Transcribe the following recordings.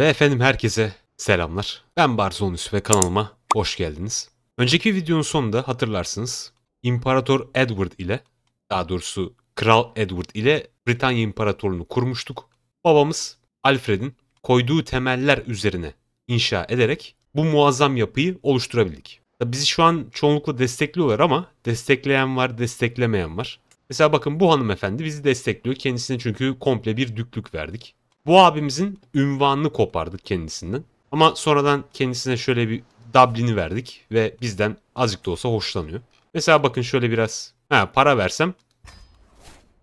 Ve efendim herkese selamlar. Ben Barzonus ve kanalıma hoş geldiniz. Önceki videonun sonunda hatırlarsınız İmparator Edward ile daha doğrusu Kral Edward ile Britanya İmparatorluğunu kurmuştuk. Babamız Alfred'in koyduğu temeller üzerine inşa ederek bu muazzam yapıyı oluşturabildik. Tabii bizi şu an çoğunlukla destekliyorlar ama destekleyen var, desteklemeyen var. Mesela bakın bu hanımefendi bizi destekliyor. Kendisine çünkü komple bir düklük verdik. Bu abimizin ünvanını kopardık kendisinden. Ama sonradan kendisine şöyle bir Dublin'i verdik ve bizden azıcık da olsa hoşlanıyor. Mesela bakın şöyle biraz ha, para versem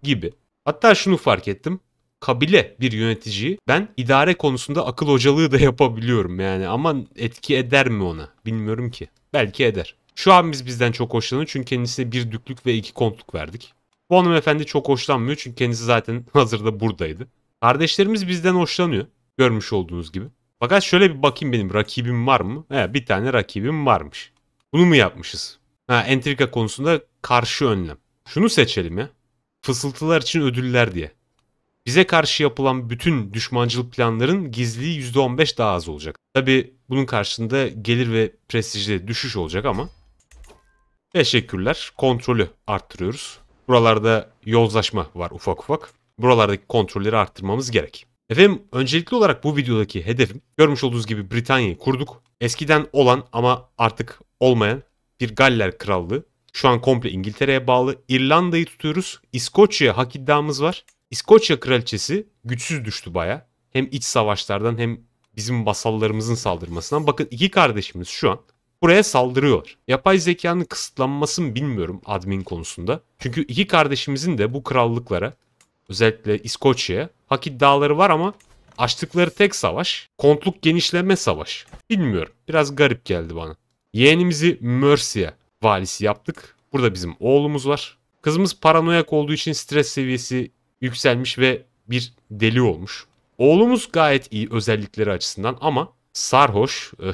gibi. Hatta şunu fark ettim. Kabile bir yöneticiyi ben idare konusunda akıl hocalığı da yapabiliyorum yani ama etki eder mi ona bilmiyorum ki. Belki eder. Şu abimiz bizden çok hoşlanıyor çünkü kendisine bir düklük ve iki kontluk verdik. Bu hanımefendi çok hoşlanmıyor çünkü kendisi zaten hazırda buradaydı. Kardeşlerimiz bizden hoşlanıyor. Görmüş olduğunuz gibi. Fakat şöyle bir bakayım benim rakibim var mı? He, bir tane rakibim varmış. Bunu mu yapmışız? Ha, entrika konusunda karşı önlem. Şunu seçelim ya. Fısıltılar için ödüller diye. Bize karşı yapılan bütün düşmancılık planların gizliliği %15 daha az olacak. Tabi bunun karşılığında gelir ve prestijde düşüş olacak ama. Teşekkürler. Kontrolü arttırıyoruz. Buralarda yozlaşma var ufak ufak buralardaki kontrolleri arttırmamız gerek. Efendim öncelikli olarak bu videodaki hedefim görmüş olduğunuz gibi Britanya'yı kurduk. Eskiden olan ama artık olmayan bir Galler Krallığı. Şu an komple İngiltere'ye bağlı. İrlanda'yı tutuyoruz. İskoçya hak iddiamız var. İskoçya kraliçesi güçsüz düştü baya. Hem iç savaşlardan hem bizim basallarımızın saldırmasından. Bakın iki kardeşimiz şu an buraya saldırıyorlar. Yapay zekanın kısıtlanmasını bilmiyorum admin konusunda. Çünkü iki kardeşimizin de bu krallıklara Özellikle İskoçya. Hak iddiaları var ama açtıkları tek savaş kontluk genişleme savaş. Bilmiyorum. Biraz garip geldi bana. Yeğenimizi Mercia valisi yaptık. Burada bizim oğlumuz var. Kızımız paranoyak olduğu için stres seviyesi yükselmiş ve bir deli olmuş. Oğlumuz gayet iyi özellikleri açısından ama sarhoş. Ih.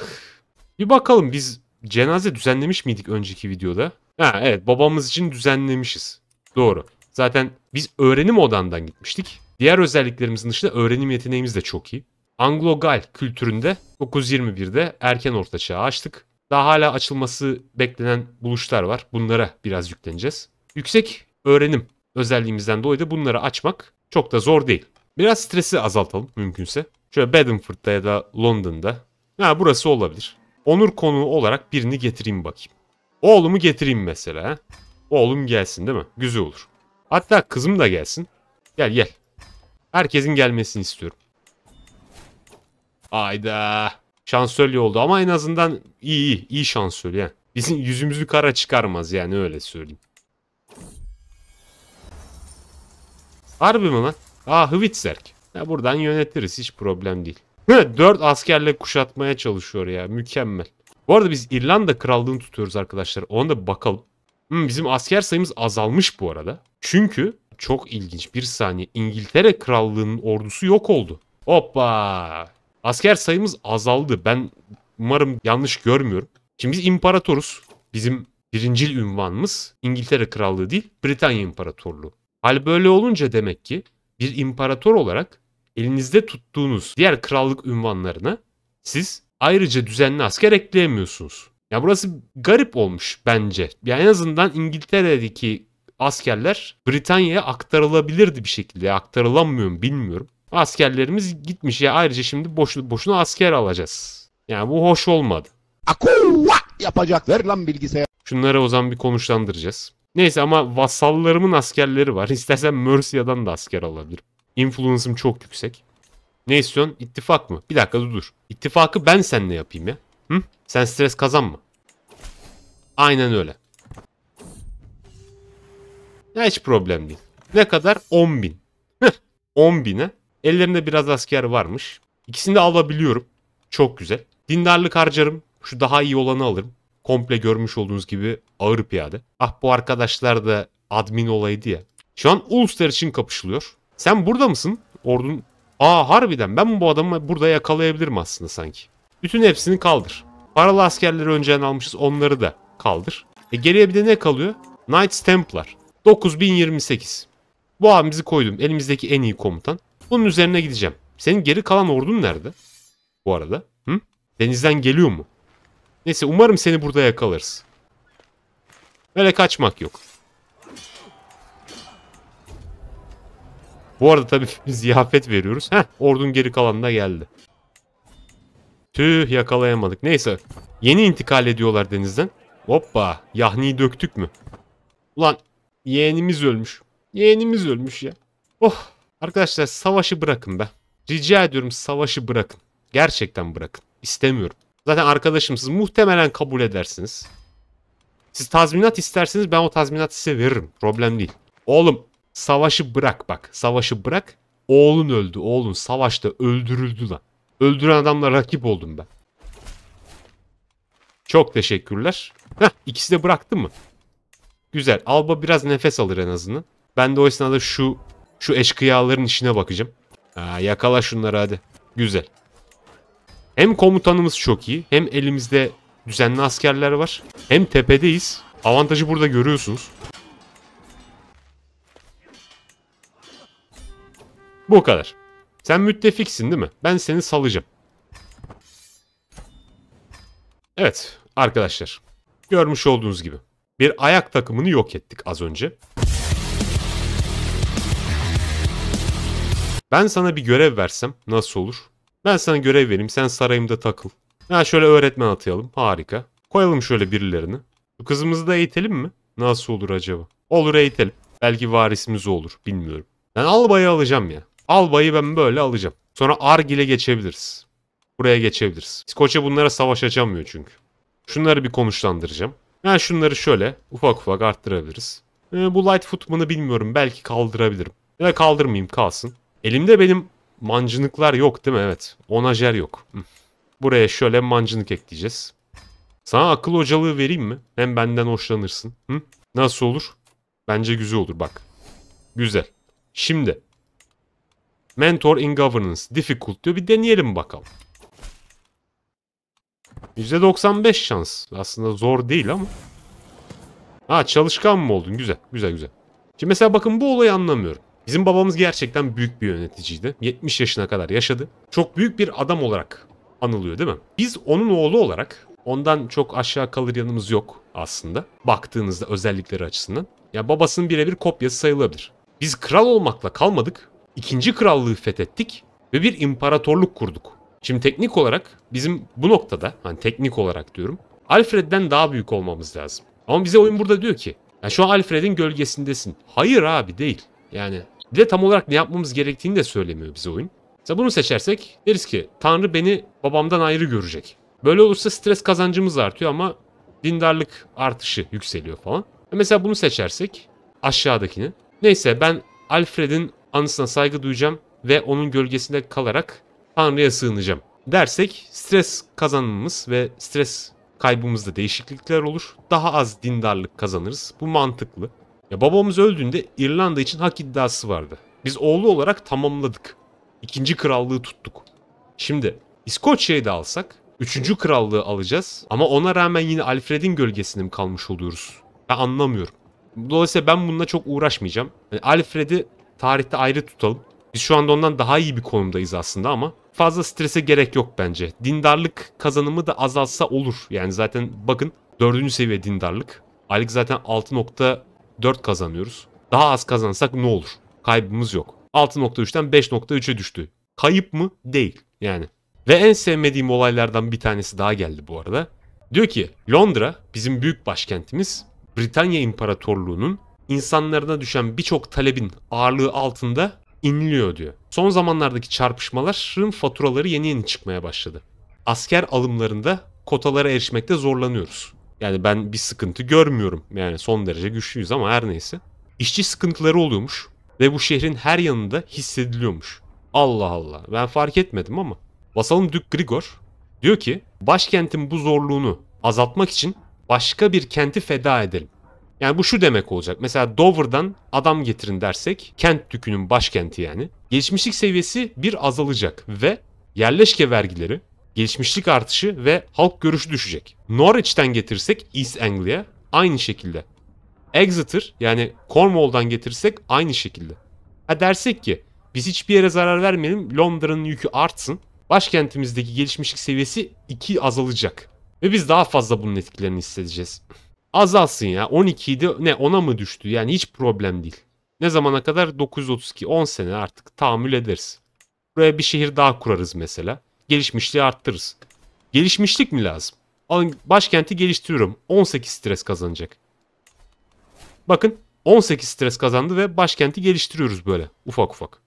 Bir bakalım biz cenaze düzenlemiş miydik önceki videoda? Ha evet babamız için düzenlemişiz. Doğru. Zaten biz öğrenim odandan gitmiştik. Diğer özelliklerimizin dışında öğrenim yeteneğimiz de çok iyi. Anglo-Gal kültüründe 921'de erken ortaçağı açtık. Daha hala açılması beklenen buluşlar var. Bunlara biraz yükleneceğiz. Yüksek öğrenim özelliğimizden dolayı da bunları açmak çok da zor değil. Biraz stresi azaltalım mümkünse. Şöyle Bedford'da ya da London'da. Ha burası olabilir. Onur konuğu olarak birini getireyim bakayım. Oğlumu getireyim mesela. Oğlum gelsin değil mi? Güzel olur. Hatta kızım da gelsin. Gel gel. Herkesin gelmesini istiyorum. Ayda. Şansölye oldu ama en azından iyi iyi. iyi şansölye. Bizim yüzümüzü kara çıkarmaz yani öyle söyleyeyim. Harbi mi lan? Aa Hvitzerk. Ya buradan yönetiriz hiç problem değil. 4 askerle kuşatmaya çalışıyor ya mükemmel. Bu arada biz İrlanda krallığını tutuyoruz arkadaşlar. Ona da bakalım. Hmm, bizim asker sayımız azalmış bu arada. Çünkü çok ilginç bir saniye İngiltere Krallığı'nın ordusu yok oldu. Hoppa! Asker sayımız azaldı. Ben umarım yanlış görmüyorum. Şimdi biz imparatoruz. Bizim birincil ünvanımız İngiltere Krallığı değil Britanya İmparatorluğu. Hal böyle olunca demek ki bir imparator olarak elinizde tuttuğunuz diğer krallık ünvanlarına siz ayrıca düzenli asker ekleyemiyorsunuz. Ya burası garip olmuş bence. Ya en azından İngiltere'deki askerler Britanya'ya aktarılabilirdi bir şekilde. Ya aktarılamıyor mu bilmiyorum. Askerlerimiz gitmiş ya ayrıca şimdi boşu, boşuna asker alacağız. Yani bu hoş olmadı. Akula yapacak ver lan bilgisayar. Şunları o zaman bir konuşlandıracağız. Neyse ama vasallarımın askerleri var. İstersen Mercia'dan da asker alabilirim. Influence'ım çok yüksek. Ne istiyorsun? İttifak mı? Bir dakika dur dur. İttifakı ben seninle yapayım ya. Hı? Sen stres kazanma. Aynen öyle. Ya hiç problem değil. Ne kadar? 10 bin. 10 bine. Ellerinde biraz asker varmış. İkisini de alabiliyorum. Çok güzel. Dindarlık harcarım. Şu daha iyi olanı alırım. Komple görmüş olduğunuz gibi ağır piyade. Ah bu arkadaşlar da admin olaydı ya. Şu an Ulster için kapışılıyor. Sen burada mısın? Ordun... Aa harbiden ben bu adamı burada yakalayabilirim aslında sanki. Bütün hepsini kaldır. Paralı askerleri önceden almışız onları da kaldır. E geriye bir de ne kalıyor? Knights Templar. 9028. Bu abimizi koydum. Elimizdeki en iyi komutan. Bunun üzerine gideceğim. Senin geri kalan ordun nerede? Bu arada. Hı? Denizden geliyor mu? Neyse umarım seni burada yakalarız. Böyle kaçmak yok. Bu arada tabii ziyafet veriyoruz. Heh ordun geri kalanına geldi. Tüh yakalayamadık. Neyse. Yeni intikal ediyorlar denizden. Hoppa. Yahni'yi döktük mü? Ulan yeğenimiz ölmüş. Yeğenimiz ölmüş ya. Oh. Arkadaşlar savaşı bırakın be. Rica ediyorum savaşı bırakın. Gerçekten bırakın. İstemiyorum. Zaten arkadaşımsız muhtemelen kabul edersiniz. Siz tazminat isterseniz ben o tazminatı size veririm. Problem değil. Oğlum savaşı bırak bak. Savaşı bırak. Oğlun öldü oğlun savaşta öldürüldü lan. Öldüren adamla rakip oldum ben. Çok teşekkürler. Heh, ikisi de bıraktı mı? Güzel. Alba biraz nefes alır en azından. Ben de o esnada şu şu eşkıyaların işine bakacağım. Ha, yakala şunları hadi. Güzel. Hem komutanımız çok iyi. Hem elimizde düzenli askerler var. Hem tepedeyiz. Avantajı burada görüyorsunuz. Bu kadar. Sen müttefiksin değil mi? Ben seni salacağım. Evet arkadaşlar. Görmüş olduğunuz gibi. Bir ayak takımını yok ettik az önce. Ben sana bir görev versem nasıl olur? Ben sana görev vereyim sen sarayımda takıl. Ya şöyle öğretmen atayalım harika. Koyalım şöyle birilerini. Bu kızımızı da eğitelim mi? Nasıl olur acaba? Olur eğitelim. Belki varisimiz olur bilmiyorum. Ben albayı alacağım ya. Albayı ben böyle alacağım. Sonra Argil'e geçebiliriz. Buraya geçebiliriz. İskoçya bunlara savaş açamıyor çünkü. Şunları bir konuşlandıracağım. Yani şunları şöyle ufak ufak arttırabiliriz. Ee, bu light footman'ı bilmiyorum. Belki kaldırabilirim. Ya da kaldırmayayım kalsın. Elimde benim mancınıklar yok değil mi? Evet. Onajer yok. Buraya şöyle mancınık ekleyeceğiz. Sana akıl hocalığı vereyim mi? Hem benden hoşlanırsın. Hı? Nasıl olur? Bence güzel olur bak. Güzel. Şimdi Mentor in governance. Difficult diyor. Bir deneyelim bakalım. %95 şans. Aslında zor değil ama. Ha çalışkan mı oldun? Güzel. Güzel güzel. Şimdi mesela bakın bu olayı anlamıyorum. Bizim babamız gerçekten büyük bir yöneticiydi. 70 yaşına kadar yaşadı. Çok büyük bir adam olarak anılıyor değil mi? Biz onun oğlu olarak ondan çok aşağı kalır yanımız yok aslında. Baktığınızda özellikleri açısından. Ya babasının birebir kopyası sayılabilir. Biz kral olmakla kalmadık ikinci krallığı fethettik ve bir imparatorluk kurduk. Şimdi teknik olarak bizim bu noktada hani teknik olarak diyorum Alfred'den daha büyük olmamız lazım. Ama bize oyun burada diyor ki ya şu an Alfred'in gölgesindesin. Hayır abi değil. Yani bir de tam olarak ne yapmamız gerektiğini de söylemiyor bize oyun. Mesela bunu seçersek deriz ki Tanrı beni babamdan ayrı görecek. Böyle olursa stres kazancımız artıyor ama dindarlık artışı yükseliyor falan. Mesela bunu seçersek aşağıdakini. Neyse ben Alfred'in anısına saygı duyacağım ve onun gölgesinde kalarak Tanrı'ya sığınacağım dersek stres kazanımımız ve stres kaybımızda değişiklikler olur. Daha az dindarlık kazanırız. Bu mantıklı. Ya babamız öldüğünde İrlanda için hak iddiası vardı. Biz oğlu olarak tamamladık. İkinci krallığı tuttuk. Şimdi İskoçya'yı da alsak üçüncü krallığı alacağız ama ona rağmen yine Alfred'in gölgesinde mi kalmış oluyoruz? Ben anlamıyorum. Dolayısıyla ben bununla çok uğraşmayacağım. Yani Alfred'i tarihte ayrı tutalım. Biz şu anda ondan daha iyi bir konumdayız aslında ama fazla strese gerek yok bence. Dindarlık kazanımı da azalsa olur. Yani zaten bakın 4. seviye dindarlık. Aylık zaten 6.4 kazanıyoruz. Daha az kazansak ne olur? Kaybımız yok. 6.3'ten 5.3'e düştü. Kayıp mı? Değil yani. Ve en sevmediğim olaylardan bir tanesi daha geldi bu arada. Diyor ki Londra bizim büyük başkentimiz Britanya İmparatorluğu'nun insanlarına düşen birçok talebin ağırlığı altında inliyor diyor. Son zamanlardaki çarpışmaların faturaları yeni yeni çıkmaya başladı. Asker alımlarında kotalara erişmekte zorlanıyoruz. Yani ben bir sıkıntı görmüyorum. Yani son derece güçlüyüz ama her neyse. İşçi sıkıntıları oluyormuş ve bu şehrin her yanında hissediliyormuş. Allah Allah ben fark etmedim ama. Vasalım Dük Grigor diyor ki başkentin bu zorluğunu azaltmak için başka bir kenti feda edelim. Yani bu şu demek olacak. Mesela Dover'dan adam getirin dersek kent dükünün başkenti yani. Gelişmişlik seviyesi bir azalacak ve yerleşke vergileri, gelişmişlik artışı ve halk görüşü düşecek. Norwich'ten getirsek East Anglia aynı şekilde. Exeter yani Cornwall'dan getirsek aynı şekilde. Ha dersek ki biz hiçbir yere zarar vermeyelim Londra'nın yükü artsın. Başkentimizdeki gelişmişlik seviyesi 2 azalacak. Ve biz daha fazla bunun etkilerini hissedeceğiz azalsın ya. 12 idi ne ona mı düştü? Yani hiç problem değil. Ne zamana kadar? 932. 10 sene artık tahammül ederiz. Buraya bir şehir daha kurarız mesela. Gelişmişliği arttırırız. Gelişmişlik mi lazım? Alın başkenti geliştiriyorum. 18 stres kazanacak. Bakın 18 stres kazandı ve başkenti geliştiriyoruz böyle ufak ufak.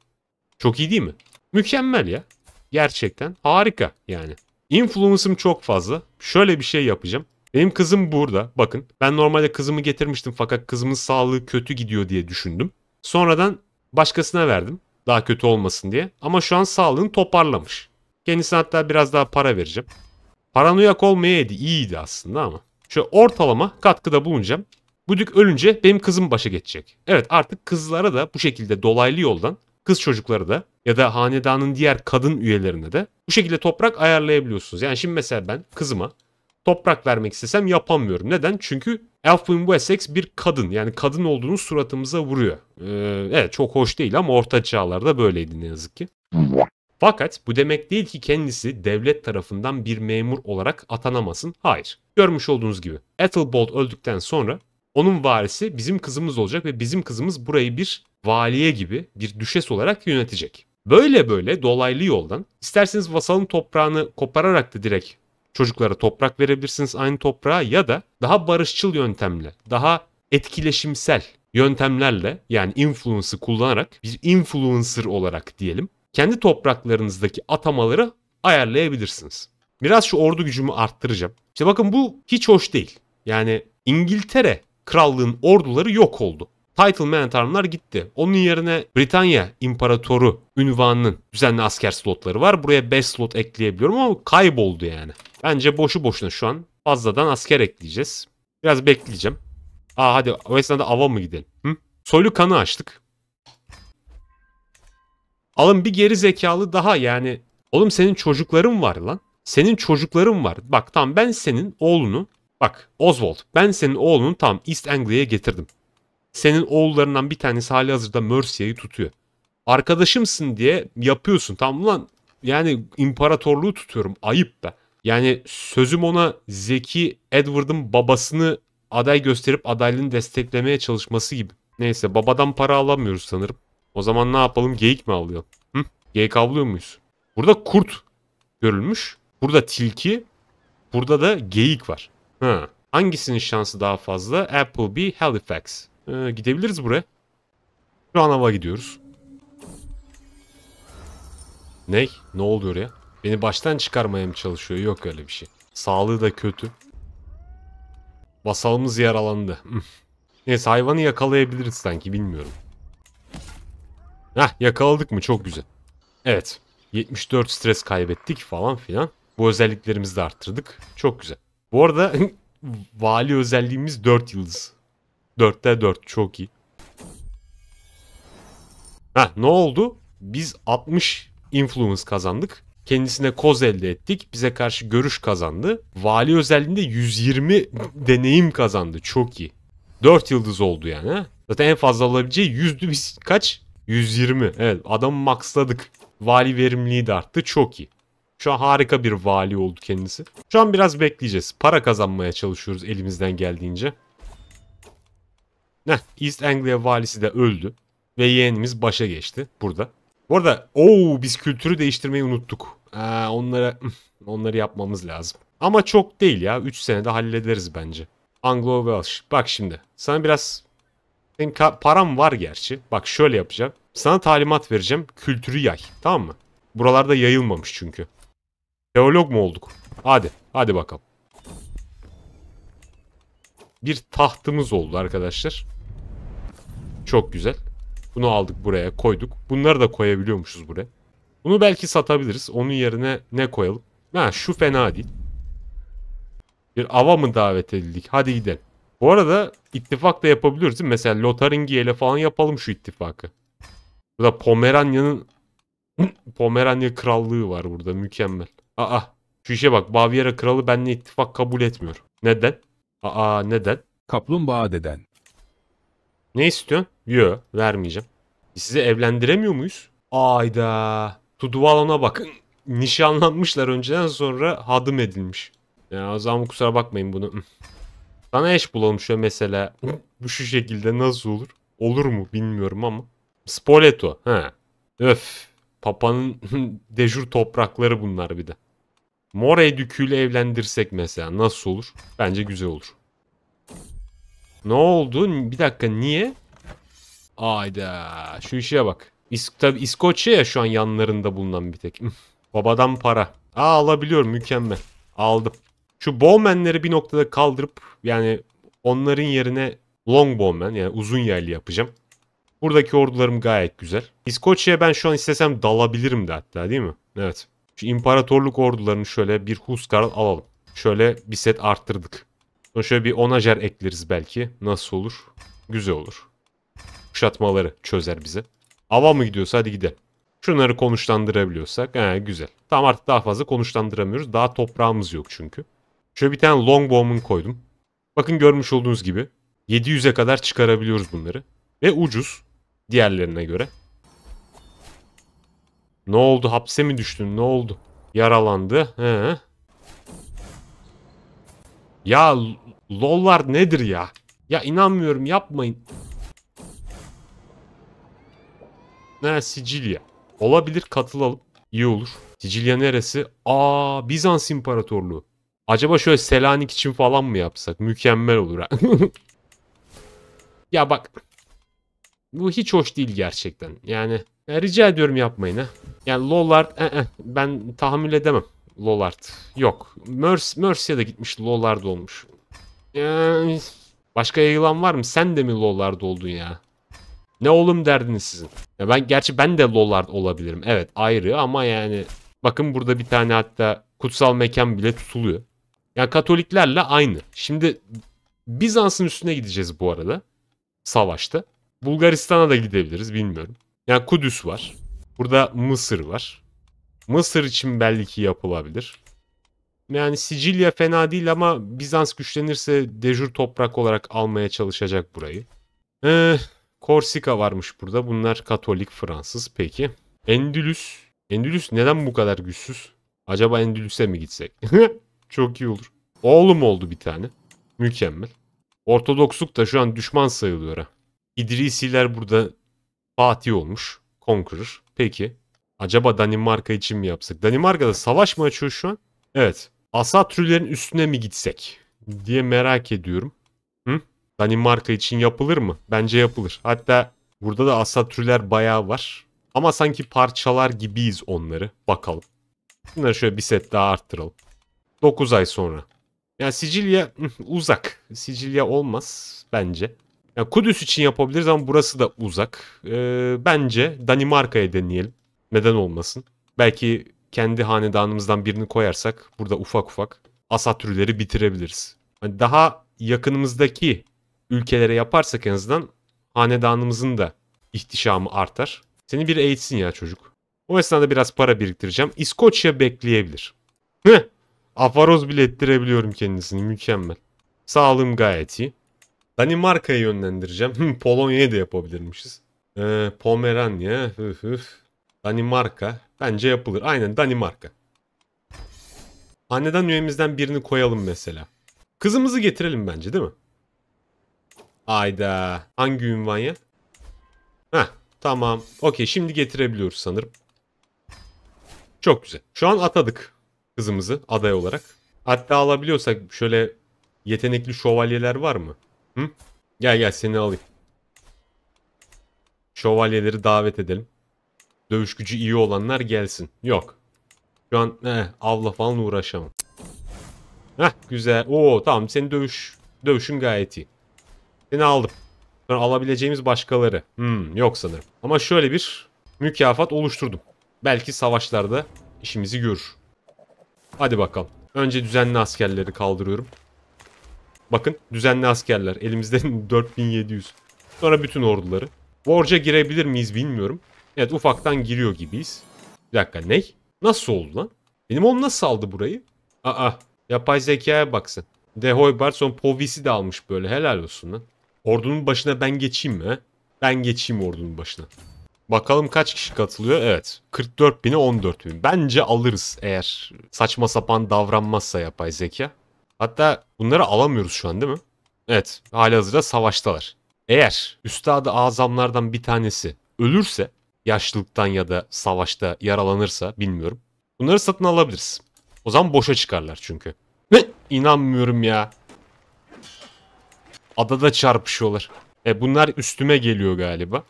Çok iyi değil mi? Mükemmel ya. Gerçekten harika yani. Influence'ım çok fazla. Şöyle bir şey yapacağım. Benim kızım burada. Bakın ben normalde kızımı getirmiştim fakat kızımın sağlığı kötü gidiyor diye düşündüm. Sonradan başkasına verdim. Daha kötü olmasın diye. Ama şu an sağlığını toparlamış. Kendisine hatta biraz daha para vereceğim. Paranoyak olmayaydı iyiydi aslında ama. şu ortalama katkıda bulunacağım. Budük ölünce benim kızım başa geçecek. Evet artık kızlara da bu şekilde dolaylı yoldan kız çocukları da ya da hanedanın diğer kadın üyelerine de bu şekilde toprak ayarlayabiliyorsunuz. Yani şimdi mesela ben kızıma toprak vermek istesem yapamıyorum. Neden? Çünkü Elfwin Wessex bir kadın. Yani kadın olduğunu suratımıza vuruyor. Ee, evet çok hoş değil ama orta çağlarda böyleydi ne yazık ki. Fakat bu demek değil ki kendisi devlet tarafından bir memur olarak atanamasın. Hayır. Görmüş olduğunuz gibi Ethelbold öldükten sonra onun varisi bizim kızımız olacak ve bizim kızımız burayı bir valiye gibi bir düşes olarak yönetecek. Böyle böyle dolaylı yoldan isterseniz vasalın toprağını kopararak da direkt çocuklara toprak verebilirsiniz aynı toprağa ya da daha barışçıl yöntemle, daha etkileşimsel yöntemlerle yani influence'ı kullanarak bir influencer olarak diyelim kendi topraklarınızdaki atamaları ayarlayabilirsiniz. Biraz şu ordu gücümü arttıracağım. İşte bakın bu hiç hoş değil. Yani İngiltere krallığın orduları yok oldu. Title Man Tarımlar gitti. Onun yerine Britanya İmparatoru ünvanının düzenli asker slotları var. Buraya 5 slot ekleyebiliyorum ama kayboldu yani. Bence boşu boşuna şu an fazladan asker ekleyeceğiz. Biraz bekleyeceğim. Aa hadi o esnada ava mı gidelim? Hı? Soylu kanı açtık. Alın bir geri zekalı daha yani. Oğlum senin çocukların var lan. Senin çocukların var. Bak tamam ben senin oğlunu. Bak Oswald ben senin oğlunu tam East Anglia'ya getirdim. Senin oğullarından bir tanesi hali hazırda Mercia'yı tutuyor. Arkadaşımsın diye yapıyorsun. Tamam lan yani imparatorluğu tutuyorum. Ayıp be. Yani sözüm ona Zeki Edward'ın babasını aday gösterip adaylığını desteklemeye çalışması gibi. Neyse babadan para alamıyoruz sanırım. O zaman ne yapalım geyik mi avlayalım? Hı? Geyik avlıyor muyuz? Burada kurt görülmüş. Burada tilki. Burada da geyik var. Ha. Hangisinin şansı daha fazla? Appleby, Halifax. Ee, gidebiliriz buraya. Şu an hava gidiyoruz. Ne? Ne oluyor ya? Beni baştan çıkarmaya mı çalışıyor? Yok öyle bir şey. Sağlığı da kötü. Vasalımız yaralandı. Neyse hayvanı yakalayabiliriz sanki bilmiyorum. Heh yakaladık mı çok güzel. Evet 74 stres kaybettik falan filan. Bu özelliklerimizi de arttırdık. Çok güzel. Bu arada vali özelliğimiz 4 yıldız. 4'te 4 çok iyi. Heh ne oldu? Biz 60 influence kazandık. Kendisine koz elde ettik. Bize karşı görüş kazandı. Vali özelliğinde 120 deneyim kazandı. Çok iyi. 4 yıldız oldu yani. Zaten en fazla alabileceği 100'dü biz kaç? 120. Evet adamı maxladık. Vali verimliliği de arttı. Çok iyi. Şu an harika bir vali oldu kendisi. Şu an biraz bekleyeceğiz. Para kazanmaya çalışıyoruz elimizden geldiğince. ne East Anglia valisi de öldü. Ve yeğenimiz başa geçti burada. Bu arada ooo biz kültürü değiştirmeyi unuttuk. Ee, onlara onları yapmamız lazım. Ama çok değil ya. 3 senede hallederiz bence. Anglo-Welsh. Bak şimdi. Sana biraz benim param var gerçi. Bak şöyle yapacağım. Sana talimat vereceğim. Kültürü yay. Tamam mı? Buralarda yayılmamış çünkü. Teolog mu olduk? Hadi. Hadi bakalım. Bir tahtımız oldu arkadaşlar. Çok güzel. Bunu aldık buraya koyduk. Bunları da koyabiliyormuşuz buraya. Bunu belki satabiliriz. Onun yerine ne koyalım? Ha şu fena değil. Bir ava mı davet edildik? Hadi gidelim. Bu arada ittifak da yapabiliyoruz değil mi? Mesela Lotharingia ile falan yapalım şu ittifakı. Burada Pomeranya'nın Pomeranya krallığı var burada mükemmel. Aa şu işe bak Baviera kralı benimle ittifak kabul etmiyor. Neden? Aa neden? Kaplumbağa deden. Ne istiyorsun? Yo vermeyeceğim. Sizi evlendiremiyor muyuz? Ayda. Tuduvalona bakın. Nişanlanmışlar önceden sonra hadım edilmiş. Ya o zaman kusura bakmayın bunu. Sana eş bulalım şöyle mesela. Bu şu şekilde nasıl olur? Olur mu bilmiyorum ama. Spoleto. He. Öf. Papa'nın dejur toprakları bunlar bir de. Morey düküyle evlendirsek mesela nasıl olur? Bence güzel olur. Ne oldu? Bir dakika niye? Ayda şu işe bak. İsk tabii İskoçya ya şu an yanlarında bulunan bir tek. Babadan para. Aa alabiliyorum mükemmel. Aldım. Şu bowmenleri bir noktada kaldırıp yani onların yerine long bowman yani uzun yaylı yapacağım. Buradaki ordularım gayet güzel. İskoçya'ya ben şu an istesem dalabilirim de hatta değil mi? Evet. Şu imparatorluk ordularını şöyle bir Huskarl alalım. Şöyle bir set arttırdık. Sonra şöyle bir onajer ekleriz belki. Nasıl olur? Güzel olur. Kuşatmaları çözer bize. Ava mı gidiyorsa hadi gidelim. Şunları konuşlandırabiliyorsak. He, güzel. Tam artık daha fazla konuşlandıramıyoruz. Daha toprağımız yok çünkü. Şöyle bir tane long bomb'un koydum. Bakın görmüş olduğunuz gibi 700'e kadar çıkarabiliyoruz bunları. Ve ucuz diğerlerine göre. Ne oldu hapse mi düştün ne oldu? Yaralandı. He. Ya lollar nedir ya? Ya inanmıyorum yapmayın. Ne Sicilya. Olabilir katılalım. İyi olur. Sicilya neresi? Aa Bizans İmparatorluğu. Acaba şöyle Selanik için falan mı yapsak? Mükemmel olur ha. ya bak. Bu hiç hoş değil gerçekten. Yani ya e, rica ediyorum yapmayın ha. Yani lollar e, e, ben tahammül edemem. Lollard. Yok. Mercy, Mercy'ye gitmiş. Lollard olmuş. Yani ee, başka yayılan var mı? Sen de mi Lollard oldun ya? Ne oğlum derdiniz sizin? Ya ben gerçi ben de Lollard olabilirim. Evet ayrı ama yani bakın burada bir tane hatta kutsal mekan bile tutuluyor. Yani Katoliklerle aynı. Şimdi Bizans'ın üstüne gideceğiz bu arada. Savaşta. Bulgaristan'a da gidebiliriz bilmiyorum. Yani Kudüs var. Burada Mısır var. Mısır için belki yapılabilir. Yani Sicilya fena değil ama Bizans güçlenirse dejur toprak olarak almaya çalışacak burayı. Ee, Korsika varmış burada. Bunlar Katolik Fransız. Peki. Endülüs. Endülüs neden bu kadar güçsüz? Acaba Endülüs'e mi gitsek? Çok iyi olur. Oğlum oldu bir tane. Mükemmel. Ortodoksluk da şu an düşman sayılıyor İdrisiler burada Fatih olmuş. Conqueror. Peki. Acaba Danimarka için mi yapsak? Danimarka'da savaş mı açıyor şu an? Evet. Asatrülerin üstüne mi gitsek? Diye merak ediyorum. Hı? Danimarka için yapılır mı? Bence yapılır. Hatta burada da asatrüler bayağı var. Ama sanki parçalar gibiyiz onları. Bakalım. Bunları şöyle bir set daha arttıralım. 9 ay sonra. Ya Sicilya uzak. Sicilya olmaz bence. Ya Kudüs için yapabiliriz ama burası da uzak. Ee, bence Danimarka'ya deneyelim. Neden olmasın? Belki kendi hanedanımızdan birini koyarsak burada ufak ufak asat türleri bitirebiliriz. Hani daha yakınımızdaki ülkelere yaparsak en azından hanedanımızın da ihtişamı artar. Seni bir eğitsin ya çocuk. O esnada biraz para biriktireceğim. İskoçya bekleyebilir. Heh. Avaroz bile ettirebiliyorum kendisini. Mükemmel. Sağlığım gayet iyi. Danimarka'ya yönlendireceğim. Polonya'yı da yapabilirmişiz. Ee, Pomeranya. Üf üf. Danimarka. Bence yapılır. Aynen Danimarka. Hanedan üyemizden birini koyalım mesela. Kızımızı getirelim bence değil mi? Ayda. Hangi ünvan ya? Heh tamam. Okey şimdi getirebiliyoruz sanırım. Çok güzel. Şu an atadık kızımızı aday olarak. Hatta alabiliyorsak şöyle yetenekli şövalyeler var mı? Hı? Gel gel seni alayım. Şövalyeleri davet edelim. Dövüş gücü iyi olanlar gelsin. Yok. Şu an eh, avla falan uğraşamam. Heh güzel. Oo tamam senin dövüş dövüşün gayet iyi. Seni aldım. Sonra alabileceğimiz başkaları. Hmm, yok sanırım. Ama şöyle bir mükafat oluşturdum. Belki savaşlarda işimizi görür. Hadi bakalım. Önce düzenli askerleri kaldırıyorum. Bakın düzenli askerler. Elimizde 4700. Sonra bütün orduları. Borca girebilir miyiz bilmiyorum. Evet ufaktan giriyor gibiyiz. Bir dakika ne? Nasıl oldu lan? Benim oğlum nasıl aldı burayı? Aa yapay zekaya baksın. De Hoybart son povisi de almış böyle helal olsun lan. Ordunun başına ben geçeyim mi? Ben geçeyim ordunun başına. Bakalım kaç kişi katılıyor? Evet. 44 bine 14 bin. Bence alırız eğer saçma sapan davranmazsa yapay zeka. Hatta bunları alamıyoruz şu an değil mi? Evet. hazırda savaştalar. Eğer üstadı azamlardan bir tanesi ölürse yaşlılıktan ya da savaşta yaralanırsa bilmiyorum. Bunları satın alabiliriz. O zaman boşa çıkarlar çünkü. Hı, inanmıyorum ya. Adada çarpışıyorlar. E bunlar üstüme geliyor galiba.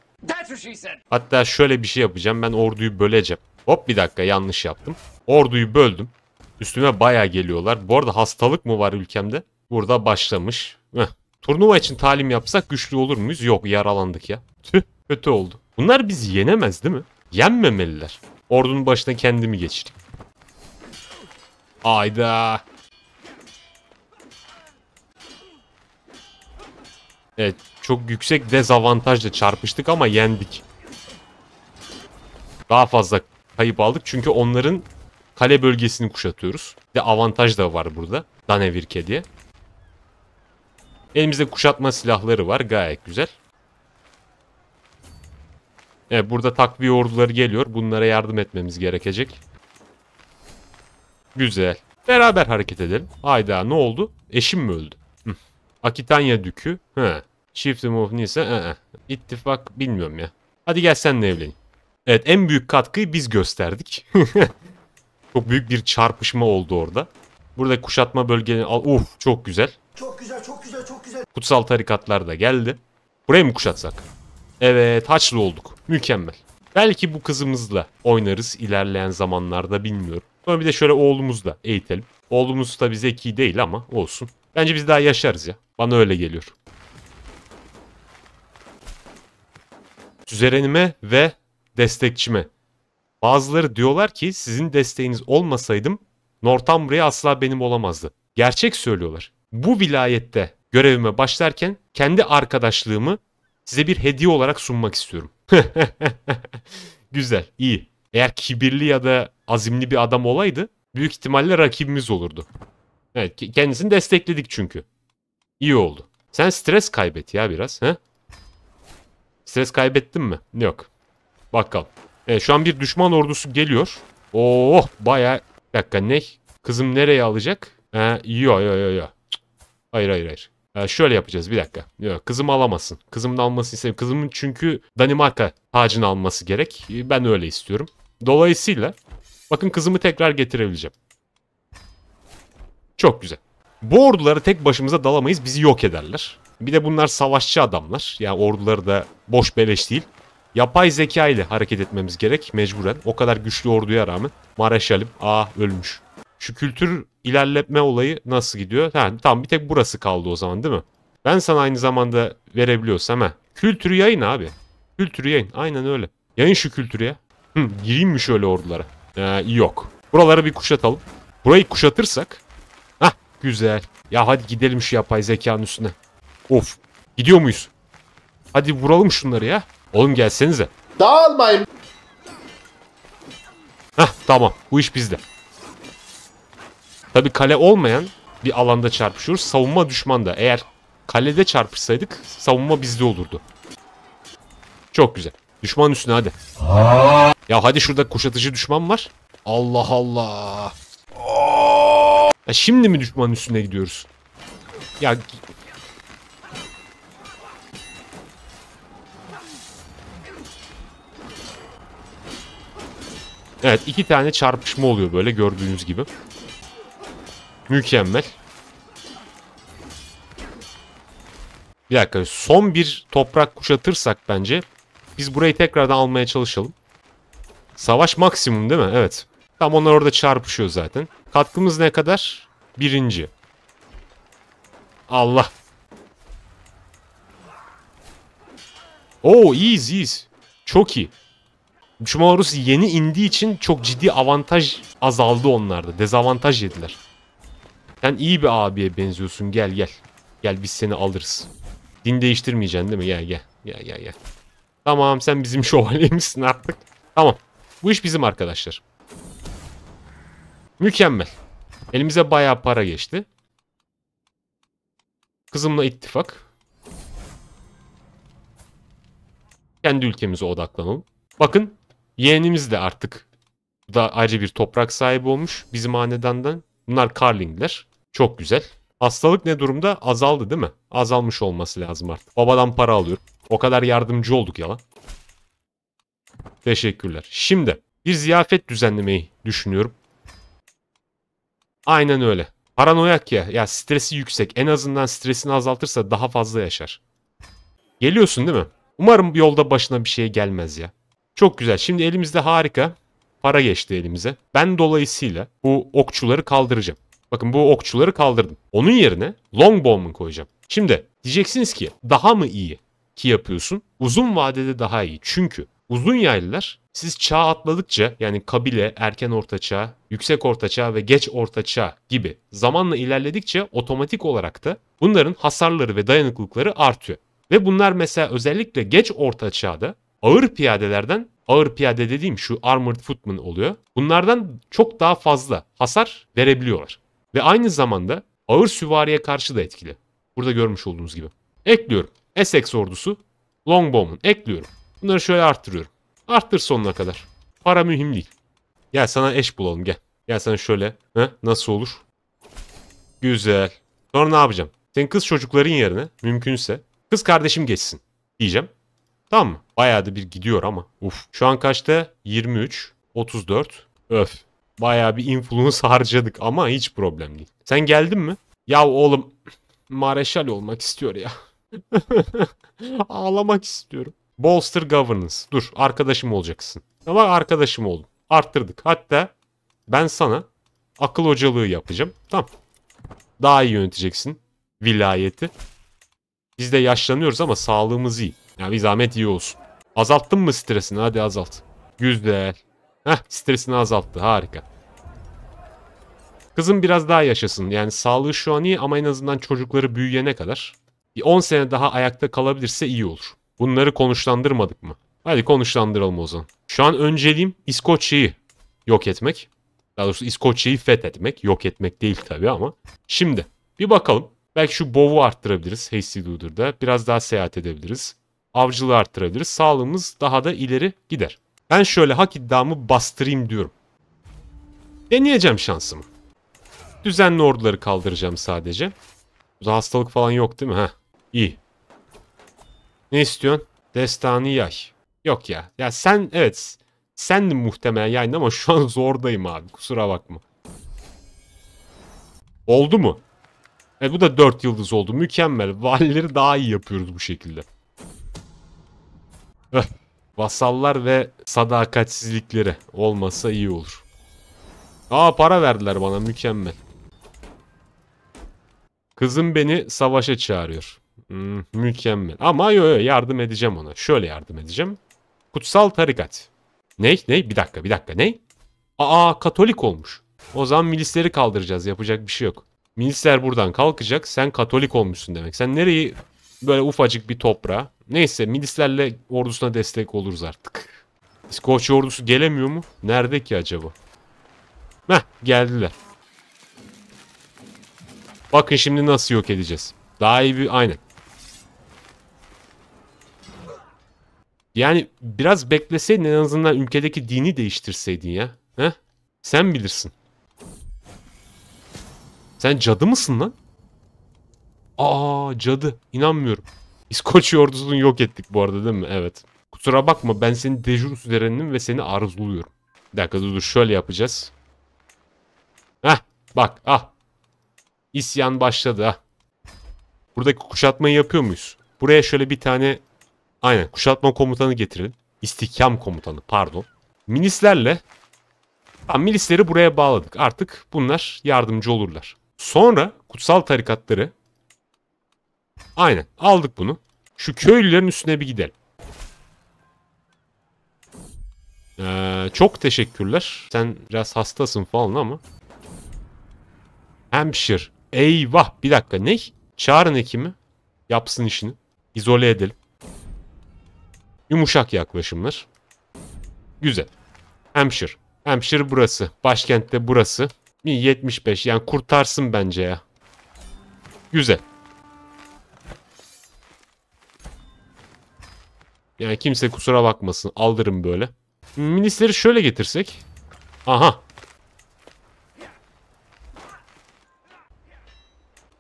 Hatta şöyle bir şey yapacağım. Ben orduyu böleceğim. Hop bir dakika yanlış yaptım. Orduyu böldüm. Üstüme baya geliyorlar. Bu arada hastalık mı var ülkemde? Burada başlamış. Heh. Turnuva için talim yapsak güçlü olur muyuz? Yok yaralandık ya. Tüh kötü oldu. Bunlar bizi yenemez değil mi? Yenmemeliler. Ordunun başına kendimi geçireyim. Ayda. Evet çok yüksek dezavantajla çarpıştık ama yendik. Daha fazla kayıp aldık çünkü onların kale bölgesini kuşatıyoruz. Bir de avantaj da var burada. Danevirke diye. Elimizde kuşatma silahları var gayet güzel. Evet burada takviye orduları geliyor. Bunlara yardım etmemiz gerekecek. Güzel. Beraber hareket edelim. Hayda ne oldu? Eşim mi öldü? Hı. Akitanya dükü. He. Shift of Nisa. İttifak bilmiyorum ya. Hadi gel senle evlenin. Evet en büyük katkıyı biz gösterdik. çok büyük bir çarpışma oldu orada. Burada kuşatma bölgeleri... Uf uh, çok güzel. Çok güzel çok güzel çok güzel. Kutsal tarikatlar da geldi. Burayı mı kuşatsak? Evet Haçlı olduk. Mükemmel. Belki bu kızımızla oynarız ilerleyen zamanlarda bilmiyorum. Sonra bir de şöyle oğlumuzla eğitelim. Oğlumuz tabi zeki değil ama olsun. Bence biz daha yaşarız ya. Bana öyle geliyor. Süzerenime ve destekçime. Bazıları diyorlar ki sizin desteğiniz olmasaydım Northumbria asla benim olamazdı. Gerçek söylüyorlar. Bu vilayette görevime başlarken kendi arkadaşlığımı size bir hediye olarak sunmak istiyorum. Güzel, iyi. Eğer kibirli ya da azimli bir adam olaydı büyük ihtimalle rakibimiz olurdu. Evet, kendisini destekledik çünkü. İyi oldu. Sen stres kaybet ya biraz. He? Stres kaybettin mi? Yok. Bakalım. Evet şu an bir düşman ordusu geliyor. Oo, baya... Bir dakika ne? Kızım nereye alacak? Ee, yo yo yo Hayır hayır hayır. Ee, şöyle yapacağız bir dakika. Yok kızım alamasın. Kızımın almasını istemiyorum. Kızımın çünkü Danimarka tacını alması gerek. Ee, ben öyle istiyorum. Dolayısıyla bakın kızımı tekrar getirebileceğim. Çok güzel. Bu orduları tek başımıza dalamayız. Bizi yok ederler. Bir de bunlar savaşçı adamlar. Yani orduları da boş beleş değil. Yapay zeka ile hareket etmemiz gerek mecburen. O kadar güçlü orduya rağmen. Mareşalim. Aa ölmüş şu kültür ilerletme olayı nasıl gidiyor? Ha, tamam bir tek burası kaldı o zaman değil mi? Ben sana aynı zamanda verebiliyorsam ha. Kültürü yayın abi. Kültürü yayın. Aynen öyle. Yayın şu kültürü ya. Hı, gireyim mi şöyle ordulara? Ee, yok. Buraları bir kuşatalım. Burayı kuşatırsak. Hah güzel. Ya hadi gidelim şu yapay zekanın üstüne. Of. Gidiyor muyuz? Hadi vuralım şunları ya. Oğlum gelsenize. Dağılmayın. Hah tamam. Bu iş bizde. Tabi kale olmayan bir alanda çarpışıyoruz. Savunma düşman da. Eğer kalede çarpışsaydık savunma bizde olurdu. Çok güzel. Düşman üstüne hadi. Ya hadi şurada kuşatıcı düşman var. Allah Allah. Ya şimdi mi düşmanın üstüne gidiyoruz? Ya Evet iki tane çarpışma oluyor böyle gördüğünüz gibi. Mükemmel. Bir dakika son bir toprak kuşatırsak bence biz burayı tekrardan almaya çalışalım. Savaş maksimum değil mi? Evet. Tam onlar orada çarpışıyor zaten. Katkımız ne kadar? Birinci. Allah. Oo iyiyiz iyiyiz. Çok iyi. Düşman yeni indiği için çok ciddi avantaj azaldı onlarda. Dezavantaj yediler. Sen iyi bir abiye benziyorsun gel gel. Gel biz seni alırız. Din değiştirmeyeceksin değil mi? Gel gel. Gel gel gel. Tamam sen bizim şövalyemizsin artık. Tamam. Bu iş bizim arkadaşlar. Mükemmel. Elimize bayağı para geçti. Kızımla ittifak. Kendi ülkemize odaklanalım. Bakın yeğenimiz de artık bu da ayrıca bir toprak sahibi olmuş bizim hanedandan. Bunlar Carling'ler. Çok güzel. Hastalık ne durumda? Azaldı değil mi? Azalmış olması lazım artık. Babadan para alıyorum. O kadar yardımcı olduk yalan. Teşekkürler. Şimdi bir ziyafet düzenlemeyi düşünüyorum. Aynen öyle. Paranoyak ya. Ya stresi yüksek. En azından stresini azaltırsa daha fazla yaşar. Geliyorsun değil mi? Umarım yolda başına bir şey gelmez ya. Çok güzel. Şimdi elimizde harika para geçti elimize. Ben dolayısıyla bu okçuları kaldıracağım. Bakın bu okçuları kaldırdım. Onun yerine longbowman koyacağım. Şimdi diyeceksiniz ki daha mı iyi ki yapıyorsun? Uzun vadede daha iyi. Çünkü uzun yaylılar siz çağ atladıkça yani kabile, erken ortaçağ, yüksek ortaçağ ve geç ortaçağ gibi zamanla ilerledikçe otomatik olarak da bunların hasarları ve dayanıklılıkları artıyor. Ve bunlar mesela özellikle geç ortaçağda ağır piyadelerden ağır piyade dediğim şu armored footman oluyor. Bunlardan çok daha fazla hasar verebiliyorlar. Ve aynı zamanda ağır süvariye karşı da etkili. Burada görmüş olduğunuz gibi. Ekliyorum. Essex ordusu. Longbowman. Ekliyorum. Bunları şöyle arttırıyorum. Arttır sonuna kadar. Para mühim değil. Gel sana eş bulalım gel. Gel sana şöyle. He? Nasıl olur? Güzel. Sonra ne yapacağım? Senin kız çocukların yerine mümkünse kız kardeşim geçsin diyeceğim. Tamam mı? Bayağı da bir gidiyor ama. Uf. Şu an kaçta? 23, 34. Öf. Bayağı bir influence harcadık ama hiç problem değil. Sen geldin mi? Ya oğlum mareşal olmak istiyor ya. Ağlamak istiyorum. Bolster Governance. Dur arkadaşım olacaksın. Ama arkadaşım oldum. Arttırdık. Hatta ben sana akıl hocalığı yapacağım. Tamam. Daha iyi yöneteceksin vilayeti. Biz de yaşlanıyoruz ama sağlığımız iyi. Ya bir zahmet iyi olsun. Azalttın mı stresini? Hadi azalt. Güzel. Heh stresini azalttı. Harika. Kızım biraz daha yaşasın. Yani sağlığı şu an iyi ama en azından çocukları büyüyene kadar. Bir 10 sene daha ayakta kalabilirse iyi olur. Bunları konuşlandırmadık mı? Hadi konuşlandıralım o zaman. Şu an önceliğim İskoçya'yı yok etmek. Daha doğrusu İskoçya'yı fethetmek. Yok etmek değil tabii ama. Şimdi bir bakalım. Belki şu bovu arttırabiliriz Hasty Looter'da. Biraz daha seyahat edebiliriz avcılığı arttırabiliriz. Sağlığımız daha da ileri gider. Ben şöyle hak iddiamı bastırayım diyorum. Deneyeceğim şansımı. Düzenli orduları kaldıracağım sadece. Burada hastalık falan yok değil mi? Heh. İyi. Ne istiyorsun? Destanı yay. Yok ya. Ya sen evet. Sendin muhtemelen yayın ama şu an zordayım abi. Kusura bakma. Oldu mu? E bu da 4 yıldız oldu. Mükemmel. Valileri daha iyi yapıyoruz bu şekilde. Vasallar ve sadakatsizlikleri olmasa iyi olur. Aa para verdiler bana mükemmel. Kızım beni savaşa çağırıyor. Hmm, mükemmel. Ama yo yo yardım edeceğim ona. Şöyle yardım edeceğim. Kutsal tarikat. Ney ney bir dakika bir dakika ney? Aa katolik olmuş. O zaman milisleri kaldıracağız yapacak bir şey yok. Milisler buradan kalkacak sen katolik olmuşsun demek. Sen nereyi böyle ufacık bir toprağa Neyse milislerle ordusuna destek oluruz artık. İskoçya ordusu gelemiyor mu? Nerede ki acaba? Heh geldiler. Bakın şimdi nasıl yok edeceğiz. Daha iyi bir aynen. Yani biraz bekleseydin en azından ülkedeki dini değiştirseydin ya. Heh? Sen bilirsin. Sen cadı mısın lan? Aa cadı. İnanmıyorum. İskoç ordusunu yok ettik bu arada değil mi? Evet. Kusura bakma ben seni dejur süzerenim ve seni arzuluyorum. Bir dakika dur, dur şöyle yapacağız. Heh bak ah. İsyan başladı ha. Ah. Buradaki kuşatmayı yapıyor muyuz? Buraya şöyle bir tane aynen kuşatma komutanı getirin. İstihkam komutanı pardon. Milislerle tamam, milisleri buraya bağladık. Artık bunlar yardımcı olurlar. Sonra kutsal tarikatları Aynen aldık bunu. Şu köylülerin üstüne bir gidelim. Ee, çok teşekkürler. Sen biraz hastasın falan ama. Hampshire. Eyvah bir dakika ne? Çağırın hekimi. Yapsın işini. İzole edelim. Yumuşak yaklaşımlar. Güzel. Hampshire. Hampshire burası. Başkentte burası. 75 yani kurtarsın bence ya. Güzel. Yani kimse kusura bakmasın. Aldırım böyle. Minisleri şöyle getirsek. Aha.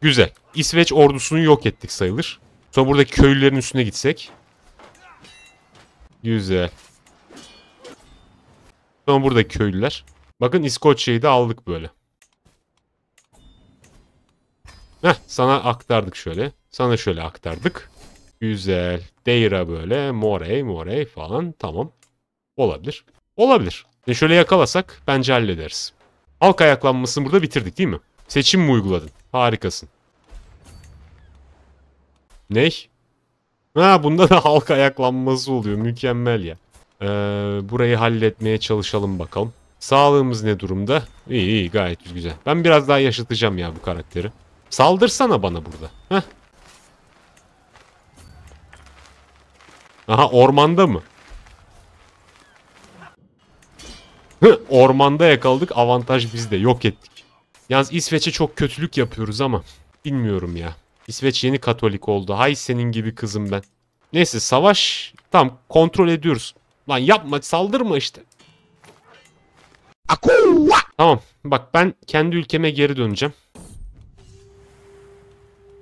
Güzel. İsveç ordusunu yok ettik sayılır. Sonra buradaki köylülerin üstüne gitsek. Güzel. Sonra buradaki köylüler. Bakın İskoçya'yı da aldık böyle. Heh, sana aktardık şöyle. Sana şöyle aktardık. Güzel. Deira böyle. Morey morey falan. Tamam. Olabilir. Olabilir. E şöyle yakalasak bence hallederiz. Halk ayaklanmasını burada bitirdik değil mi? Seçim mi uyguladın? Harikasın. Ney? Ha bunda da halk ayaklanması oluyor. Mükemmel ya. Ee, burayı halletmeye çalışalım bakalım. Sağlığımız ne durumda? İyi iyi gayet güzel. Ben biraz daha yaşatacağım ya bu karakteri. Saldırsana bana burada. Heh Aha ormanda mı? ormanda yakaldık avantaj bizde yok ettik. Yalnız İsveç'e çok kötülük yapıyoruz ama bilmiyorum ya. İsveç yeni katolik oldu. Hay senin gibi kızım ben. Neyse savaş tam kontrol ediyoruz. Lan yapma saldırma işte. Akua! Tamam bak ben kendi ülkeme geri döneceğim.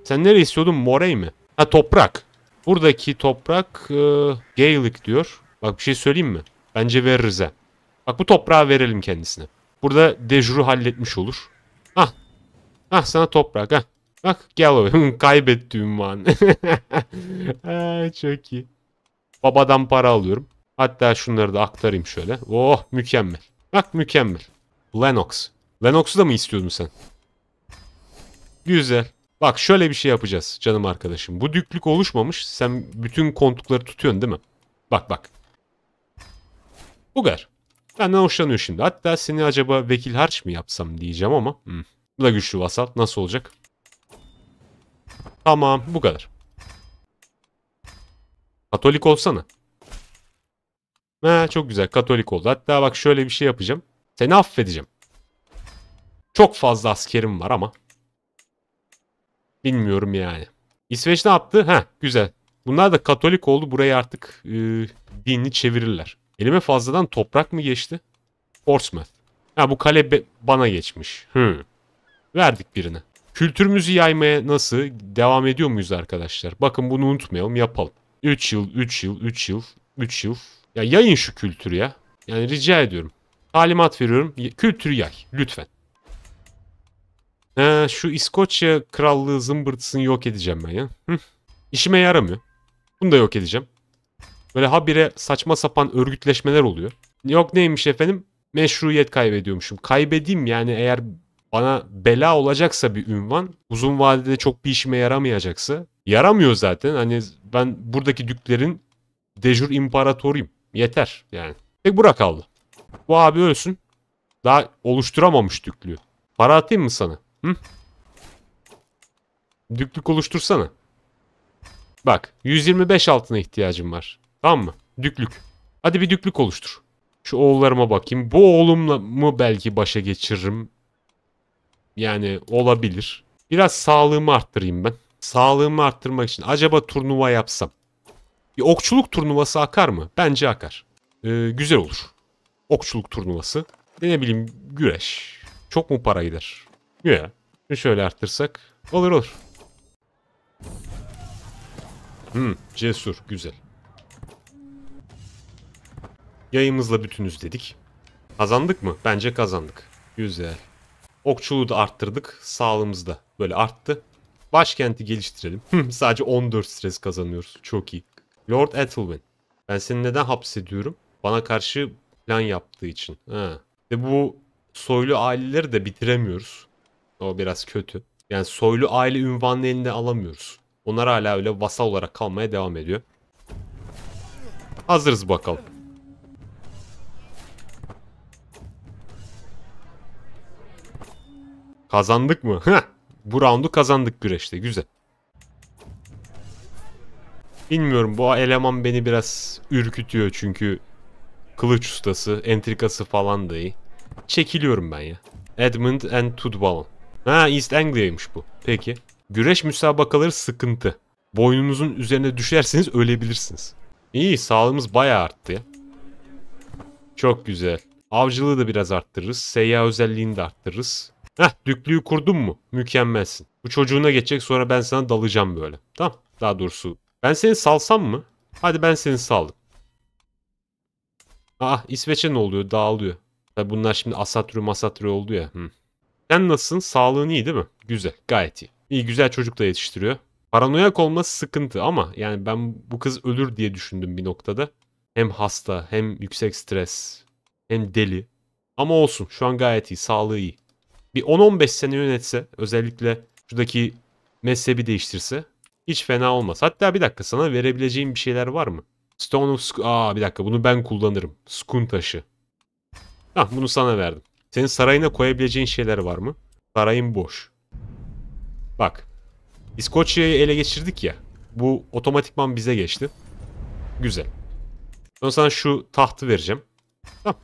Sen nereye istiyordun? Morey mi? Ha toprak. Buradaki toprak e, Gaelic diyor. Bak bir şey söyleyeyim mi? Bence veririz he. Bak bu toprağı verelim kendisine. Burada dejuru halletmiş olur. Ah. Ah sana toprak ha. Bak Galloway kaybettiğim an. ha, çok iyi. Babadan para alıyorum. Hatta şunları da aktarayım şöyle. Oh mükemmel. Bak mükemmel. Lennox. Lennox'u da mı istiyordun sen? Güzel. Bak şöyle bir şey yapacağız canım arkadaşım. Bu düklük oluşmamış. Sen bütün kontukları tutuyorsun değil mi? Bak bak. Bu kadar. Benden hoşlanıyor şimdi. Hatta seni acaba vekil harç mı yapsam diyeceğim ama. Hmm. Bu da güçlü vasal. Nasıl olacak? Tamam bu kadar. Katolik olsana. Ha, çok güzel katolik oldu. Hatta bak şöyle bir şey yapacağım. Seni affedeceğim. Çok fazla askerim var ama Bilmiyorum yani. İsveç ne yaptı? Ha güzel. Bunlar da Katolik oldu. Burayı artık e, dinli çevirirler. Elime fazladan toprak mı geçti? Portsmouth. Ha bu kale bana geçmiş. Hı. Verdik birine. Kültürümüzü yaymaya nasıl devam ediyor muyuz arkadaşlar? Bakın bunu unutmayalım yapalım. 3 yıl, 3 yıl, 3 yıl, 3 yıl. Ya yayın şu kültürü ya. Yani rica ediyorum. Talimat veriyorum. Kültürü yay lütfen. He, ee, şu İskoçya krallığı zımbırtısını yok edeceğim ben ya. İşime yaramıyor. Bunu da yok edeceğim. Böyle habire saçma sapan örgütleşmeler oluyor. Yok neymiş efendim? Meşruiyet kaybediyormuşum. Kaybedeyim yani eğer bana bela olacaksa bir ünvan uzun vadede çok bir işime yaramayacaksa yaramıyor zaten. Hani ben buradaki düklerin dejur imparatoruyum. Yeter yani. Tek bura kaldı. Bu abi ölsün. Daha oluşturamamış düklüğü. Para atayım mı sana? Hı? Düklük oluştursana. Bak 125 altına ihtiyacım var. Tamam mı? Düklük. Hadi bir düklük oluştur. Şu oğullarıma bakayım. Bu oğlumla mı belki başa geçiririm? Yani olabilir. Biraz sağlığımı arttırayım ben. Sağlığımı arttırmak için acaba turnuva yapsam? Bir okçuluk turnuvası akar mı? Bence akar. Ee, güzel olur. Okçuluk turnuvası. Ne bileyim güreş. Çok mu para gider? Güya. Şöyle arttırsak olur olur. Hmm, cesur. Güzel. Yayımızla bütünüz dedik. Kazandık mı? Bence kazandık. Güzel. Okçuluğu da arttırdık. Sağlığımız da böyle arttı. Başkenti geliştirelim. Hmm, sadece 14 stres kazanıyoruz. Çok iyi. Lord Ethelwyn. Ben seni neden hapsediyorum? Bana karşı plan yaptığı için. Ha. Ve bu soylu aileleri de bitiremiyoruz. O biraz kötü. Yani soylu aile ünvanını elinde alamıyoruz. Onlar hala öyle vasal olarak kalmaya devam ediyor. Hazırız bakalım. Kazandık mı? Heh. Bu roundu kazandık güreşte. Güzel. Bilmiyorum bu eleman beni biraz ürkütüyor çünkü kılıç ustası, entrikası falan da iyi. Çekiliyorum ben ya. Edmund and Tudvalon. Ha East Anglia'ymış bu. Peki. Güreş müsabakaları sıkıntı. Boynunuzun üzerine düşerseniz ölebilirsiniz. İyi sağlığımız bayağı arttı Çok güzel. Avcılığı da biraz arttırırız. Seyyah özelliğini de arttırırız. Heh düklüyü kurdun mu? Mükemmelsin. Bu çocuğuna geçecek sonra ben sana dalacağım böyle. Tamam. Daha doğrusu ben seni salsam mı? Hadi ben seni saldım. Ah İsveç'e ne oluyor? Dağılıyor. Tabi bunlar şimdi Asatru Masatru oldu ya. Hı. Sen nasılsın? Sağlığın iyi değil mi? Güzel. Gayet iyi. İyi güzel çocuk da yetiştiriyor. Paranoyak olması sıkıntı ama yani ben bu kız ölür diye düşündüm bir noktada. Hem hasta hem yüksek stres hem deli. Ama olsun şu an gayet iyi. Sağlığı iyi. Bir 10-15 sene yönetse özellikle şuradaki mezhebi değiştirse hiç fena olmaz. Hatta bir dakika sana verebileceğim bir şeyler var mı? Stone of... Sk Aa bir dakika bunu ben kullanırım. Skun taşı. Hah bunu sana verdim. Senin sarayına koyabileceğin şeyler var mı? Sarayın boş. Bak. İskoçya'yı ele geçirdik ya. Bu otomatikman bize geçti. Güzel. Sonra sana şu tahtı vereceğim. Tamam.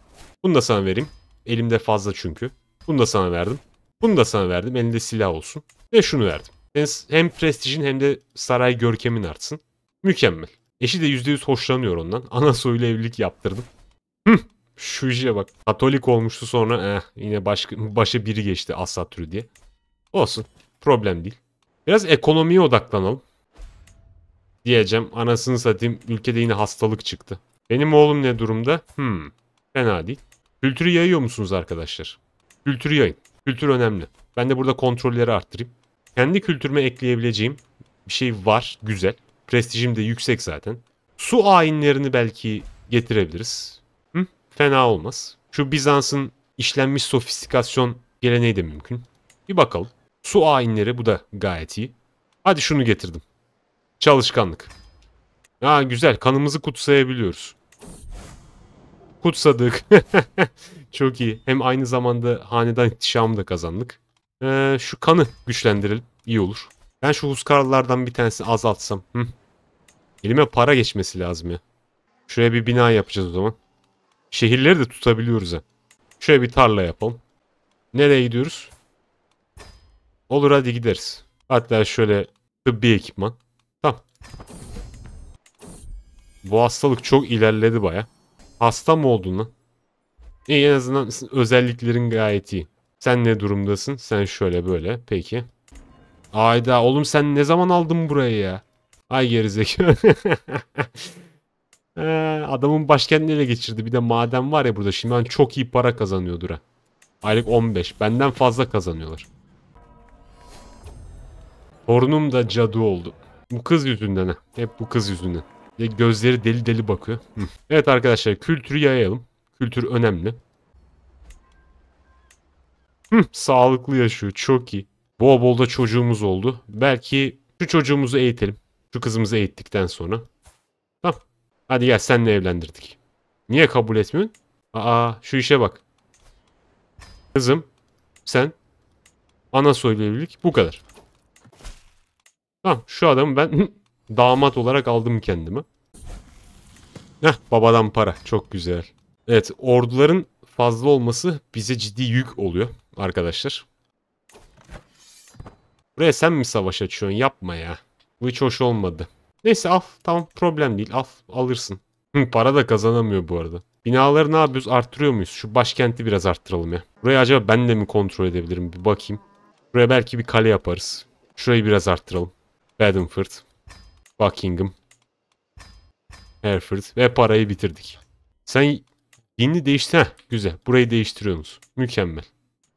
Bunu da sana vereyim. Elimde fazla çünkü. Bunu da sana verdim. Bunu da sana verdim. Elinde silah olsun. Ve şunu verdim. Senin hem prestijin hem de saray görkemin artsın. Mükemmel. Eşi de %100 hoşlanıyor ondan. Ana soylu evlilik yaptırdım. Hıh. Şuji'ye bak. Katolik olmuştu sonra eh, yine başka, başa biri geçti Asatürk diye. Olsun. Problem değil. Biraz ekonomiye odaklanalım. Diyeceğim. Anasını satayım. Ülkede yine hastalık çıktı. Benim oğlum ne durumda? Hmm. Fena değil. Kültürü yayıyor musunuz arkadaşlar? Kültürü yayın. Kültür önemli. Ben de burada kontrolleri arttırayım. Kendi kültürüme ekleyebileceğim bir şey var. Güzel. Prestijim de yüksek zaten. Su ayinlerini belki getirebiliriz fena olmaz. Şu Bizans'ın işlenmiş sofistikasyon geleneği de mümkün. Bir bakalım. Su ayinleri bu da gayet iyi. Hadi şunu getirdim. Çalışkanlık. Aa güzel kanımızı kutsayabiliyoruz. Kutsadık. Çok iyi. Hem aynı zamanda hanedan ihtişamı da kazandık. Ee, şu kanı güçlendirelim. İyi olur. Ben şu huskarlardan bir tanesini azaltsam. Hı. Elime para geçmesi lazım ya. Şuraya bir bina yapacağız o zaman. Şehirleri de tutabiliyoruz ha. Şöyle bir tarla yapalım. Nereye gidiyoruz? Olur hadi gideriz. Hatta şöyle tıbbi ekipman. Tamam. Bu hastalık çok ilerledi baya. Hasta mı oldun lan? İyi en azından özelliklerin gayet iyi. Sen ne durumdasın? Sen şöyle böyle. Peki. Ayda oğlum sen ne zaman aldın burayı ya? Ay gerizekalı. Ee, adamın başkentini ele geçirdi. Bir de maden var ya burada. Şimdi ben çok iyi para kazanıyordur ha. Aylık 15. Benden fazla kazanıyorlar. Torunum da cadı oldu. Bu kız yüzünden ha. Hep bu kız yüzünden. Ve gözleri deli deli bakıyor. Evet arkadaşlar kültürü yayalım. Kültür önemli. sağlıklı yaşıyor. Çok iyi. Bol bol da çocuğumuz oldu. Belki şu çocuğumuzu eğitelim. Şu kızımızı eğittikten sonra. Hadi gel senle evlendirdik. Niye kabul etmiyorsun? Aa şu işe bak. Kızım sen ana soylu evlilik bu kadar. Tamam şu adamı ben damat olarak aldım kendime. Heh babadan para çok güzel. Evet orduların fazla olması bize ciddi yük oluyor arkadaşlar. Buraya sen mi savaş açıyorsun yapma ya. Bu hiç hoş olmadı. Neyse af Tamam problem değil. af alırsın. para da kazanamıyor bu arada. Binaları ne yapıyoruz? Arttırıyor muyuz? Şu başkenti biraz arttıralım ya. Burayı acaba ben de mi kontrol edebilirim? Bir bakayım. Buraya belki bir kale yaparız. Şurayı biraz arttıralım. Bedford. Buckingham. Hereford. Ve parayı bitirdik. Sen dinli değişti. Heh, güzel. Burayı değiştiriyorsunuz. Mükemmel.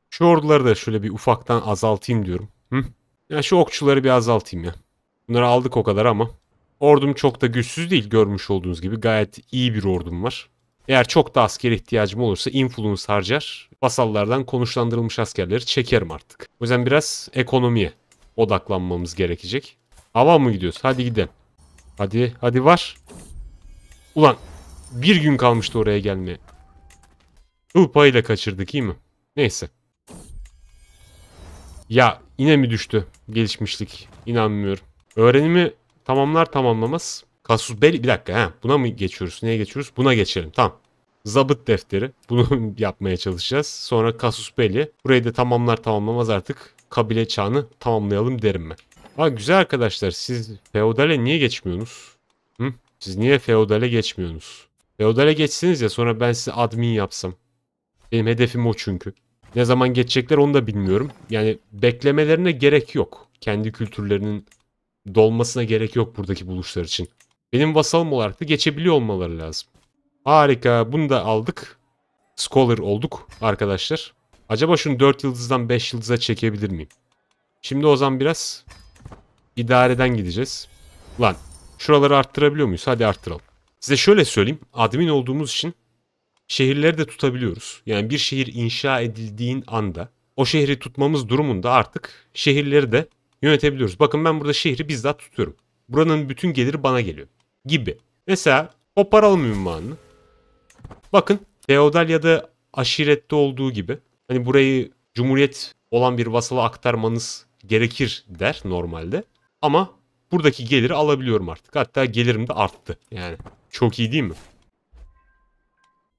Şu orduları da şöyle bir ufaktan azaltayım diyorum. Hı? Ya şu okçuları bir azaltayım ya. Bunları aldık o kadar ama Ordum çok da güçsüz değil görmüş olduğunuz gibi. Gayet iyi bir ordum var. Eğer çok da askere ihtiyacım olursa influence harcar. Vasallardan konuşlandırılmış askerleri çekerim artık. O yüzden biraz ekonomiye odaklanmamız gerekecek. Hava mı gidiyoruz? Hadi gidelim. Hadi, hadi var. Ulan bir gün kalmıştı oraya gelmeye. Hıl ile kaçırdık iyi mi? Neyse. Ya yine mi düştü gelişmişlik? İnanmıyorum. Öğrenimi Tamamlar tamamlamaz. Kasus Belli bir dakika he. Buna mı geçiyoruz? Neye geçiyoruz? Buna geçelim. Tamam. Zabıt defteri. Bunu yapmaya çalışacağız. Sonra Kasus Belli. Burayı da tamamlar tamamlamaz artık kabile çağını tamamlayalım derim ben. Ha güzel arkadaşlar siz feodale niye geçmiyorsunuz? Hı? Siz niye feodale geçmiyorsunuz? Feodale geçsiniz ya sonra ben size admin yapsam. Benim hedefim o çünkü. Ne zaman geçecekler onu da bilmiyorum. Yani beklemelerine gerek yok. Kendi kültürlerinin dolmasına gerek yok buradaki buluşlar için. Benim vasalım olarak da geçebiliyor olmaları lazım. Harika bunu da aldık. Scholar olduk arkadaşlar. Acaba şunu 4 yıldızdan 5 yıldıza çekebilir miyim? Şimdi o zaman biraz idareden gideceğiz. Lan şuraları arttırabiliyor muyuz? Hadi arttıralım. Size şöyle söyleyeyim. Admin olduğumuz için şehirleri de tutabiliyoruz. Yani bir şehir inşa edildiğin anda o şehri tutmamız durumunda artık şehirleri de yönetebiliyoruz. Bakın ben burada şehri bizzat tutuyorum. Buranın bütün geliri bana geliyor. Gibi. Mesela koparalım ünvanını. Bakın feodal ya da aşirette olduğu gibi. Hani burayı cumhuriyet olan bir vasıla aktarmanız gerekir der normalde. Ama buradaki geliri alabiliyorum artık. Hatta gelirim de arttı. Yani çok iyi değil mi?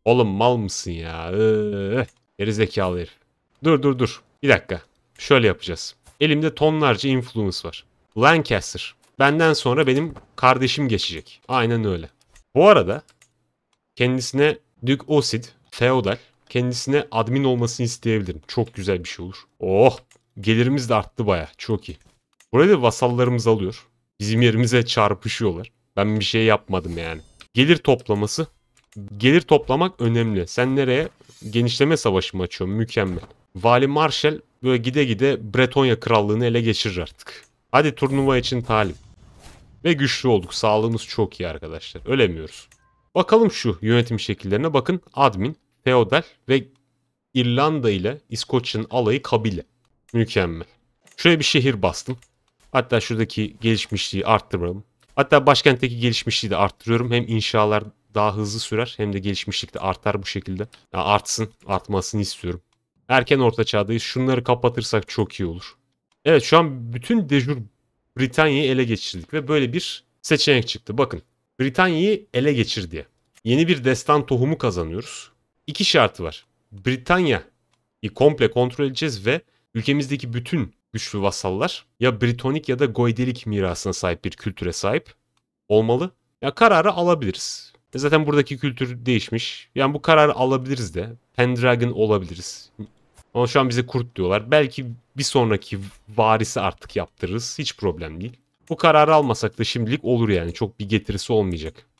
Oğlum mal mısın ya? Ee, geri zekalı herif. Dur dur dur. Bir dakika. Şöyle yapacağız. Elimde tonlarca influence var. Lancaster. Benden sonra benim kardeşim geçecek. Aynen öyle. Bu arada kendisine Duke Osid, Feodal, kendisine admin olmasını isteyebilirim. Çok güzel bir şey olur. Oh! Gelirimiz de arttı baya. Çok iyi. Burayı da vasallarımız alıyor. Bizim yerimize çarpışıyorlar. Ben bir şey yapmadım yani. Gelir toplaması. Gelir toplamak önemli. Sen nereye? Genişleme savaşı mı açıyorsun? Mükemmel. Vali Marshall Böyle gide gide Bretonya krallığını ele geçirir artık. Hadi turnuva için talim. Ve güçlü olduk. Sağlığımız çok iyi arkadaşlar. Ölemiyoruz. Bakalım şu yönetim şekillerine bakın. Admin, feodal ve İrlanda ile İskoçya'nın alayı kabile. Mükemmel. Şöyle bir şehir bastım. Hatta şuradaki gelişmişliği arttıralım. Hatta başkentteki gelişmişliği de arttırıyorum. Hem inşalar daha hızlı sürer hem de gelişmişlik de artar bu şekilde. Yani artsın, artmasını istiyorum. Erken orta çağdayız. Şunları kapatırsak çok iyi olur. Evet şu an bütün dejur Britanya'yı ele geçirdik ve böyle bir seçenek çıktı. Bakın Britanya'yı ele geçir diye. Yeni bir destan tohumu kazanıyoruz. İki şartı var. Britanya'yı komple kontrol edeceğiz ve ülkemizdeki bütün güçlü vasallar ya Britonik ya da Goidelik mirasına sahip bir kültüre sahip olmalı. Ya kararı alabiliriz. E zaten buradaki kültür değişmiş. Yani bu kararı alabiliriz de. Pendragon olabiliriz. Ama şu an bize kurt diyorlar. Belki bir sonraki varisi artık yaptırırız. Hiç problem değil. Bu kararı almasak da şimdilik olur yani. Çok bir getirisi olmayacak.